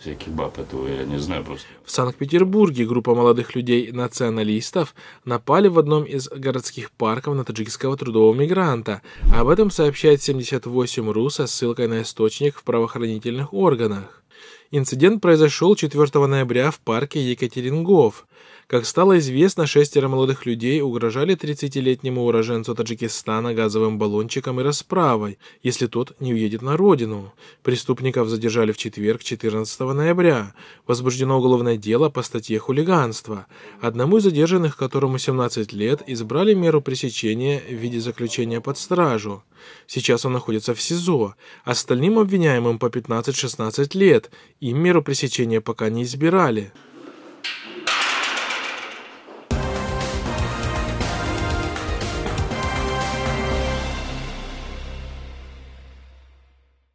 всяких баб этого, я не знаю просто. В Санкт-Петербурге группа молодых людей-националистов напали в одном из городских парков на таджикского трудового мигранта. Об этом сообщает 78 РУ со ссылкой на источник в правоохранительных органах. Инцидент произошел 4 ноября в парке Екатерингов. Как стало известно, шестеро молодых людей угрожали тридцатилетнему уроженцу Таджикистана газовым баллончиком и расправой, если тот не уедет на родину. Преступников задержали в четверг 14 ноября. Возбуждено уголовное дело по статье хулиганства. Одному из задержанных, которому 17 лет, избрали меру пресечения в виде заключения под стражу. Сейчас он находится в СИЗО. Остальным обвиняемым по 15-16 лет. Им меру пресечения пока не избирали.